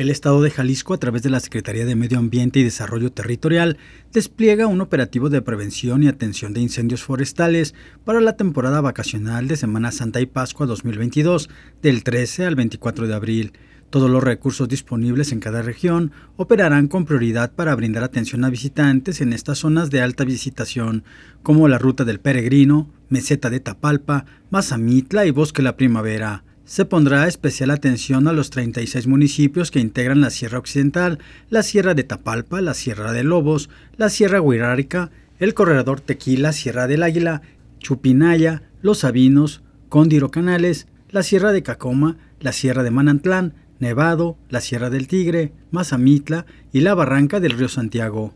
El Estado de Jalisco, a través de la Secretaría de Medio Ambiente y Desarrollo Territorial, despliega un operativo de prevención y atención de incendios forestales para la temporada vacacional de Semana Santa y Pascua 2022, del 13 al 24 de abril. Todos los recursos disponibles en cada región operarán con prioridad para brindar atención a visitantes en estas zonas de alta visitación, como la Ruta del Peregrino, Meseta de Tapalpa, Mazamitla y Bosque la Primavera. Se pondrá especial atención a los 36 municipios que integran la Sierra Occidental, la Sierra de Tapalpa, la Sierra de Lobos, la Sierra Huirárica, el Corredor Tequila, Sierra del Águila, Chupinaya, Los Sabinos, Cóndiro Canales, la Sierra de Cacoma, la Sierra de Manantlán, Nevado, la Sierra del Tigre, Mazamitla y la Barranca del Río Santiago.